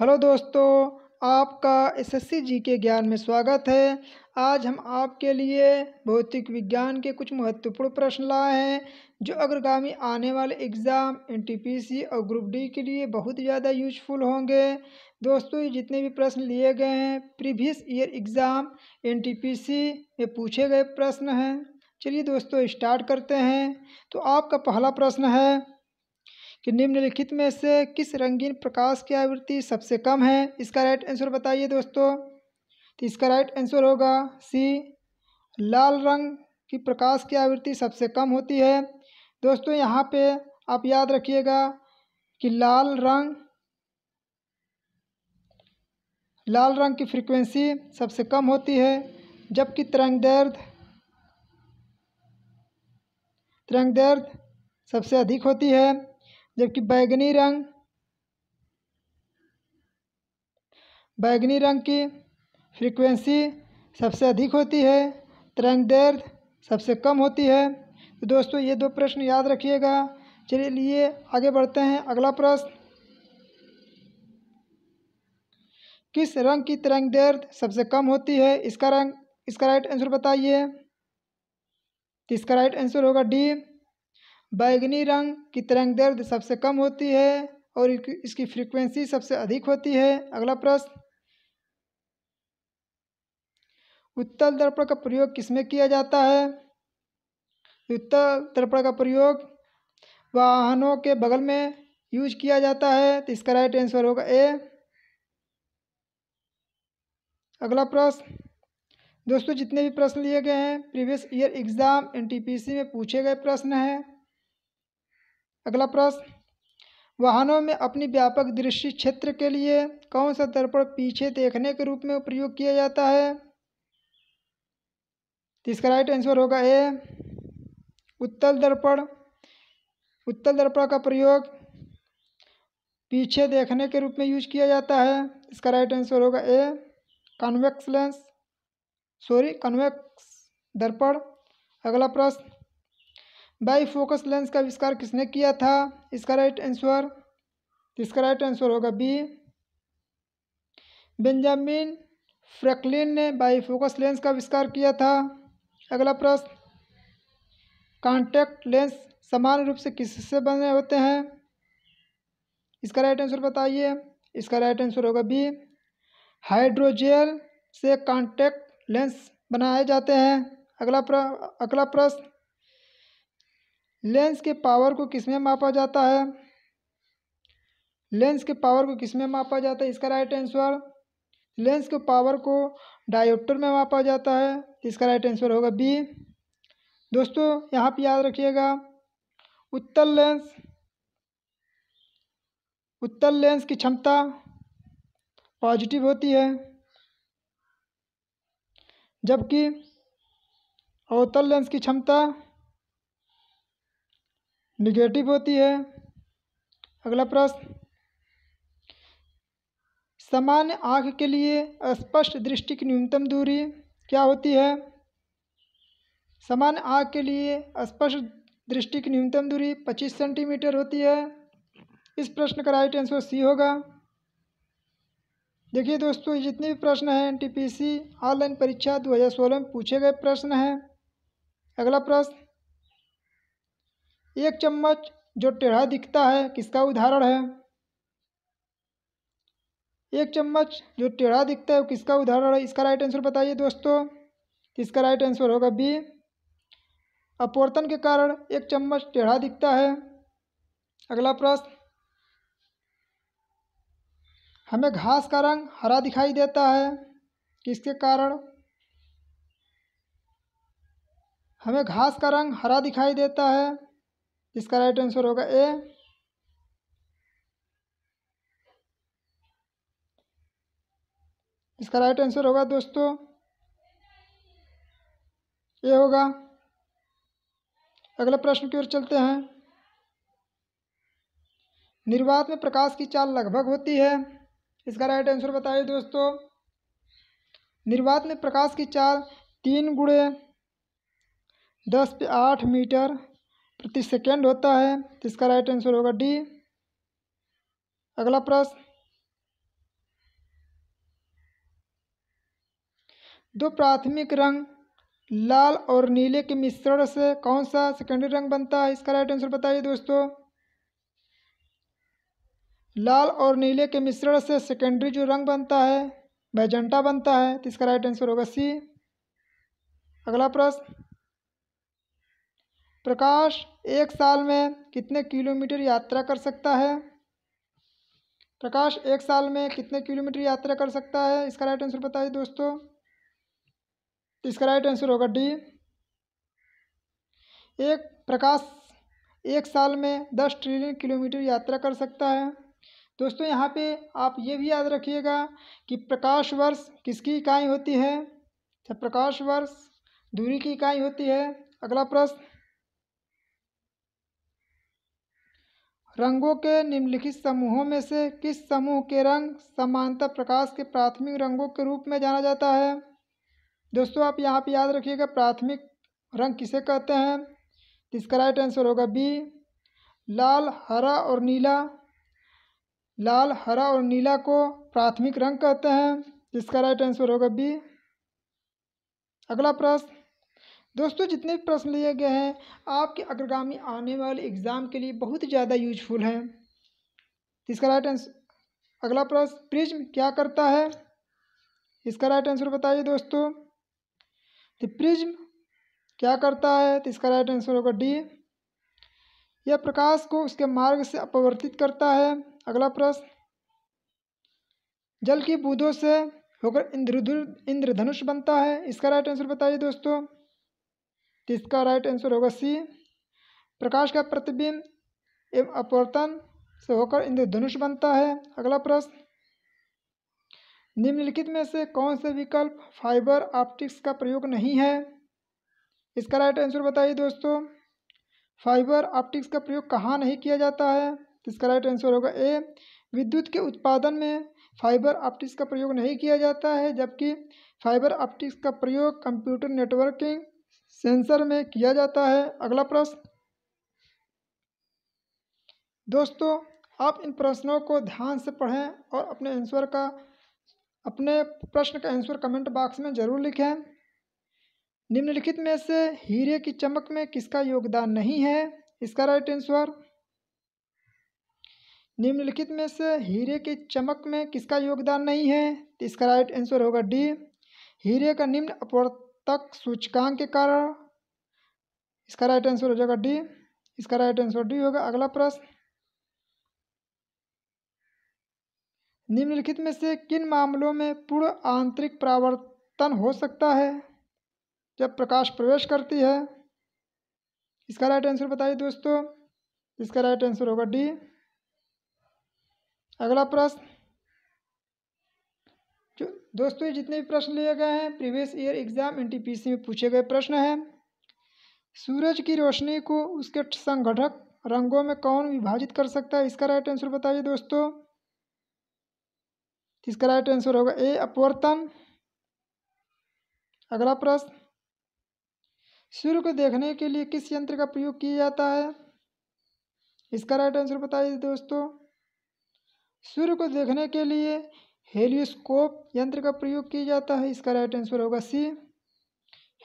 hello दोस्तों आपका SSC जी के ज्ञान में स्वागत है आज हम आपके लिए भौतिक विज्ञान के कुछ महत्वपूर्ण प्रश्न लाए हैं जो अग्रगामी आने वाले एग्ज़ाम एनटीपीसी और ग्रुप डी के लिए बहुत ज़्यादा यूजफुल होंगे दोस्तों ये जितने भी प्रश्न लिए गए हैं प्रीवियस ईयर एग्ज़ाम एनटीपीसी में पूछे गए प्रश्न हैं चलिए दोस्तों स्टार्ट करते हैं तो आपका पहला प्रश्न है कि निम्नलिखित में से किस रंगीन प्रकाश की आवृत्ति सबसे कम है इसका राइट आंसर बताइए दोस्तों तो इसका राइट आंसर होगा सी लाल रंग की प्रकाश की आवृत्ति सबसे कम होती है दोस्तों यहाँ पे आप याद रखिएगा कि लाल रंग लाल रंग की फ्रीक्वेंसी सबसे कम होती है जबकि तिरंग दर्द तिरंग दर्द सबसे अधिक होती है जबकि बैगनी रंग बैगनी रंग की फ्रीक्वेंसी सबसे अधिक होती है तरंग दर्द सबसे कम होती है तो दोस्तों ये दो प्रश्न याद रखिएगा चलिए लिए आगे बढ़ते हैं अगला प्रश्न किस रंग की तरंग दर्द सबसे कम होती है इसका रंग इसका राइट आंसर बताइए तो इसका राइट आंसर होगा डी बैंगनी रंग की तरंग दर्द सबसे कम होती है और इसकी फ्रीक्वेंसी सबसे अधिक होती है अगला प्रश्न उत्तल दर्पण का प्रयोग किसमें किया जाता है उत्तल दर्पण का प्रयोग वाहनों के बगल में यूज किया जाता है तो इसका राइट आंसर होगा ए अगला प्रश्न दोस्तों जितने भी प्रश्न लिए गए हैं प्रीवियस ईयर एग्ज़ाम एनटीपीसी में पूछे गए प्रश्न हैं अगला प्रश्न वाहनों में अपनी व्यापक दृष्टि क्षेत्र के लिए कौन सा दर्पण पीछे देखने के रूप में प्रयोग किया जाता है तो इसका राइट आंसर होगा ए उत्तल दर्पण उत्तल दर्पण का प्रयोग पीछे देखने के रूप में यूज किया जाता है इसका राइट आंसर होगा A convex lens sorry convex दर्पण अगला प्रश्न बाई फोकस लेंस का आविष्कार किसने किया था इसका राइट आंसर इसका राइट आंसर होगा बी बेंजामिन फ्रैंकलिन ने बाई फोकस लेंस का आविष्कार किया था अगला प्रश्न कांटेक्ट लेंस समान रूप से किससे बने होते हैं इसका राइट आंसर बताइए इसका राइट आंसर होगा बी हाइड्रोजेल से कांटेक्ट लेंस बनाए जाते हैं अगला प्र अगला प्रश्न लेंस के पावर को किसमें मापा जाता है लेंस के पावर को किसमें मापा जाता है इसका राइट आंसर लेंस के पावर को डायोप्टर में मापा जाता है इसका राइट आंसर होगा बी दोस्तों यहाँ पे याद रखिएगा उत्तल लेंस उत्तल लेंस की क्षमता पॉजिटिव होती है जबकि अवतल लेंस की क्षमता निगेटिव होती है अगला प्रश्न सामान्य आँख के लिए स्पष्ट दृष्टि की न्यूनतम दूरी क्या होती है सामान्य आँख के लिए स्पष्ट दृष्टि की न्यूनतम दूरी 25 सेंटीमीटर होती है इस प्रश्न का राइट आंसर सी होगा देखिए दोस्तों ये जितने भी प्रश्न हैं एनटीपीसी ऑनलाइन परीक्षा 2016 में पूछे गए प्रश्न हैं अगला प्रश्न एक चम्मच जो टेढ़ा दिखता है किसका उदाहरण है एक चम्मच जो टेढ़ा दिखता है वो किसका उदाहरण है इसका राइट आंसर बताइए दोस्तों इसका राइट आंसर होगा बी अपवर्तन के कारण एक चम्मच टेढ़ा दिखता है अगला प्रश्न हमें घास का रंग हरा दिखाई देता है किसके कारण हमें घास का रंग हरा दिखाई देता है इसका राइट आंसर होगा ए इसका राइट आंसर होगा दोस्तों ये होगा अगले प्रश्न की ओर चलते हैं निर्वात में प्रकाश की चाल लगभग होती है इसका राइट आंसर बताइए दोस्तों निर्वात में प्रकाश की चाल तीन गुड़े दस पे आठ मीटर प्रति सेकेंड होता है इसका राइट आंसर होगा डी अगला प्रश्न दो प्राथमिक रंग लाल और नीले के मिश्रण से कौन सा सेकेंडरी रंग बनता है इसका राइट आंसर बताइए दोस्तों लाल और नीले के मिश्रण से सेकेंडरी जो रंग बनता है बैजेंटा बनता है तो इसका राइट आंसर होगा सी अगला प्रश्न प्रकाश एक साल में कितने किलोमीटर यात्रा कर सकता है प्रकाश एक साल में कितने किलोमीटर यात्रा कर सकता है इसका राइट आंसर बताइए दोस्तों इसका राइट आंसर होगा डी एक प्रकाश एक साल में दस ट्रिलियन किलोमीटर यात्रा कर सकता है दोस्तों यहाँ पे आप ये भी याद रखिएगा कि प्रकाश वर्ष किसकी इकाई होती है तो प्रकाश वर्ष दूरी की इकाई होती है अगला प्रश्न रंगों के निम्नलिखित समूहों में से किस समूह के रंग समानता प्रकाश के प्राथमिक रंगों के रूप में जाना जाता है दोस्तों आप यहाँ पर याद रखिएगा प्राथमिक रंग किसे कहते हैं इसका राइट आंसर होगा बी लाल हरा और नीला लाल हरा और नीला को प्राथमिक रंग कहते हैं जिसका राइट आंसर होगा बी अगला प्रश्न दोस्तों जितने भी प्रश्न लिए गए हैं आपके अग्रगामी आने वाले एग्ज़ाम के लिए बहुत ज़्यादा यूजफुल है इसका राइट आंसर अगला प्रश्न प्रिज्म क्या करता है इसका राइट आंसर बताइए दोस्तों तो प्रिज्म क्या करता है तो इसका राइट आंसर होगा डी यह प्रकाश को उसके मार्ग से अपवर्तित करता है अगला प्रश्न जल की बूंदों से होकर इंद्र इंद्रधनुष बनता है इसका राइट आंसर बताइए दोस्तों तो इसका राइट आंसर होगा सी प्रकाश का प्रतिबिंब एवं अपवर्तन से होकर इंद्रधनुष बनता है अगला प्रश्न निम्नलिखित में से कौन से विकल्प फाइबर ऑप्टिक्स का प्रयोग नहीं है इसका राइट आंसर बताइए दोस्तों फाइबर ऑप्टिक्स का प्रयोग कहाँ नहीं किया जाता है इसका राइट आंसर होगा ए विद्युत के उत्पादन में फाइबर ऑप्टिक्स का प्रयोग नहीं किया जाता है जबकि फाइबर ऑप्टिक्स का प्रयोग कंप्यूटर नेटवर्किंग सेंसर में किया जाता है अगला प्रश्न दोस्तों आप इन प्रश्नों को ध्यान से पढ़ें और अपने आंसर का अपने प्रश्न का आंसर कमेंट बॉक्स में ज़रूर लिखें निम्नलिखित में से हीरे की चमक में किसका योगदान नहीं है इसका राइट आंसर निम्नलिखित में से हीरे की चमक में किसका योगदान नहीं है तो इसका राइट आंसर होगा डी हीरे का निम्न अपवर्त तक सूचकांक के कारण इसका राइट आंसर हो जाएगा डी इसका राइट आंसर डी होगा अगला प्रश्न निम्नलिखित में से किन मामलों में पूर्ण आंतरिक परावर्तन हो सकता है जब प्रकाश प्रवेश करती है इसका राइट आंसर बताइए दोस्तों इसका राइट आंसर होगा डी अगला प्रश्न दोस्तों ये जितने भी प्रश्न लिए गए हैं प्रीवियस ईयर एग्जाम एन में पूछे गए प्रश्न हैं सूरज की रोशनी को उसके संगठक रंगों में कौन विभाजित कर सकता है इसका राइट आंसर बताइए दोस्तों इसका राइट आंसर होगा ए अपवर्तन अगला प्रश्न सूर्य को देखने के लिए किस यंत्र का प्रयोग किया जाता है इसका राइट आंसर बताइए दोस्तों सूर्य को देखने के लिए हेलीस्कोप यंत्र का प्रयोग किया जाता है इसका राइट आंसर होगा सी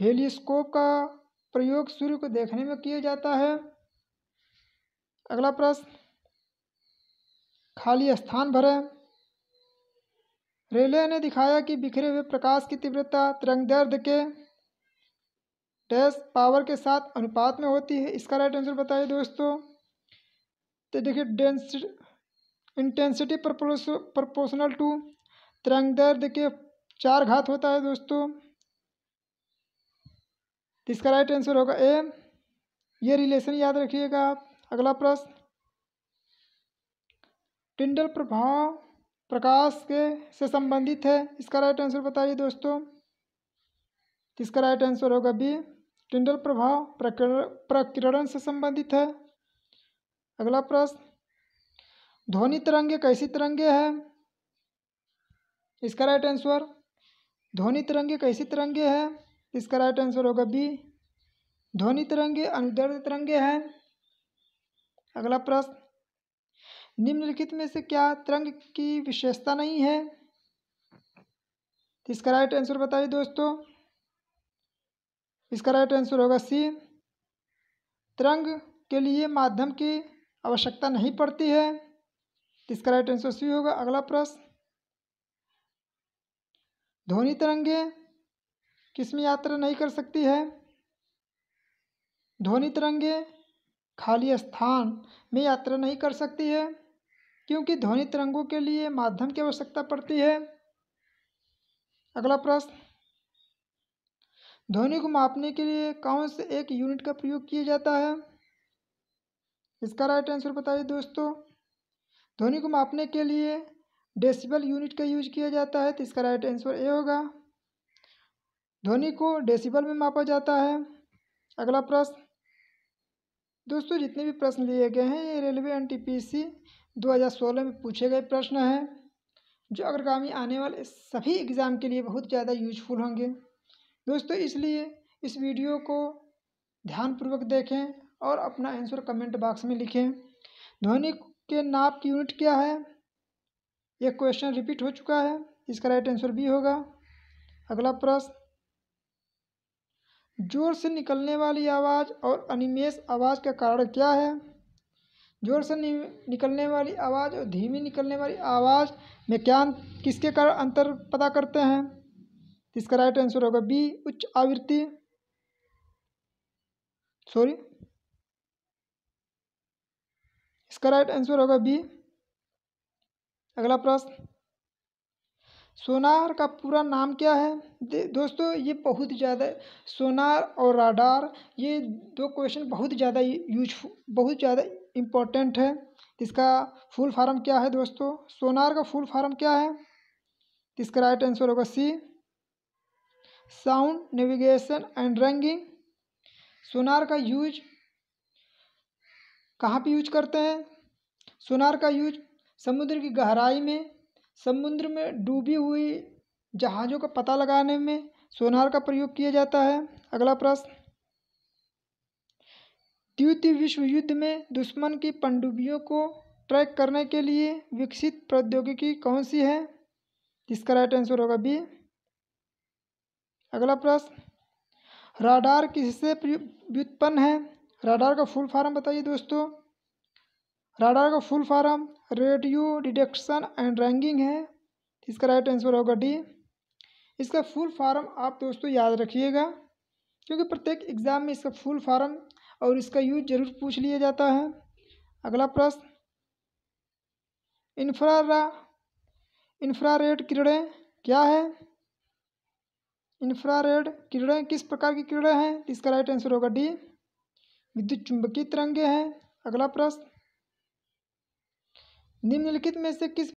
हेलीस्कोप का प्रयोग सूर्य को देखने में किया जाता है अगला प्रश्न खाली स्थान भरे रेले ने दिखाया कि बिखरे हुए प्रकाश की तीव्रता तिरंग दर्द के डैश पावर के साथ अनुपात में होती है इसका राइट आंसर बताइए दोस्तों तो देखिए डेंसिटी इंटेंसिटी प्रपोर्शनल टू तिरंग दर्द के चार घात होता है दोस्तों इसका राइट आंसर होगा ए ये रिलेशन याद रखिएगा आप अगला प्रश्न टिंडल प्रभाव प्रकाश के से संबंधित है इसका राइट आंसर बताइए दोस्तों इसका राइट आंसर होगा बी टिंडल प्रभाव प्रकिरण से संबंधित है अगला प्रश्न ध्वनि तिरंगे कैसी तिरंगे है इसका राइट आंसर ध्वनि तिरंगे कैसी तिरंगे है इसका राइट आंसर होगा बी ध्वनि तिरंगे अनुदर्द तिरंगे हैं अगला प्रश्न निम्नलिखित में से क्या तिरंग की विशेषता नहीं है इसका राइट आंसर बताइए दोस्तों इसका राइट आंसर होगा सी तिरंग के लिए माध्यम की आवश्यकता नहीं पड़ती है तो इसका राइट आंसर सी होगा अगला प्रश्न ध्वनि तरंगे किसमें यात्रा नहीं कर सकती है ध्वनि तरंगे खाली स्थान में यात्रा नहीं कर सकती है क्योंकि ध्वनि तरंगों के लिए माध्यम की आवश्यकता पड़ती है अगला प्रश्न ध्वनि को मापने के लिए कौन से एक यूनिट का प्रयोग किया जाता है इसका राइट आंसर बताइए दोस्तों ध्वनि को मापने के लिए डेसिबल यूनिट का यूज किया जाता है तो इसका राइट आंसर ए होगा ध्वनि को डेसिबल में मापा जाता है अगला प्रश्न दोस्तों जितने भी प्रश्न लिए गए हैं ये railway N T P C दो हज़ार सोलह में पूछे गए प्रश्न हैं जो अग्रगामी आने वाले सभी एग्ज़ाम के लिए बहुत ज़्यादा यूजफुल होंगे दोस्तों इसलिए इस वीडियो को ध्यानपूर्वक देखें और अपना आंसर कमेंट बॉक्स में लिखें ध्वनि के नाप की यूनिट क्या है यह क्वेश्चन रिपीट हो चुका है इसका राइट आंसर बी होगा अगला प्रश्न जोर से निकलने वाली आवाज़ और अनिमेष आवाज़ का कारण क्या है जोर से निकलने वाली आवाज़ और धीमी निकलने वाली आवाज़ में क्या अं, किसके कारण अंतर पता करते हैं इसका राइट आंसर होगा बी उच्च आवृत्ति सॉरी इसका राइट आंसर होगा बी अगला प्रश्न सोनार का पूरा नाम क्या है दोस्तों ये बहुत ज़्यादा सोनार और राडार ये दो क्वेश्चन बहुत ज़्यादा यूज बहुत ज़्यादा इम्पोर्टेंट है इसका फुल फार्म क्या है दोस्तों सोनार का फुल फार्म क्या है इसका राइट आंसर होगा C sound navigation and ranging sonar का यूज कहाँ पे यूज करते हैं सोनार का यूज समुद्र की गहराई में समुद्र में डूबी हुई जहाज़ों का पता लगाने में सोनार का प्रयोग किया जाता है अगला प्रश्न द्वितीय विश्व युद्ध में दुश्मन की पनडुब्बियों को ट्रैक करने के लिए विकसित प्रौद्योगिकी कौन सी है इसका राइट आंसर होगा बी अगला प्रश्न राडार किससे व्युत्पन्न है राडार का फुल फार्म बताइए दोस्तों राडार का full form radio detection and ranging है इसका राइट आंसर होगा डी इसका फुल फार्म आप दोस्तों याद रखिएगा क्योंकि प्रत्येक एग्ज़ाम में इसका फुल फार्म और इसका यूज जरूर पूछ लिया जाता है अगला प्रश्न इन्फ्रा इन्फ्रारेड किरणें क्या है इन्फ्रारेड किरणें किस प्रकार की किरणें हैं इसका राइट आंसर होगा डी विद्युत चुंबकीय तरंगे हैं अगला प्रश्न निम्नलिखित में से किस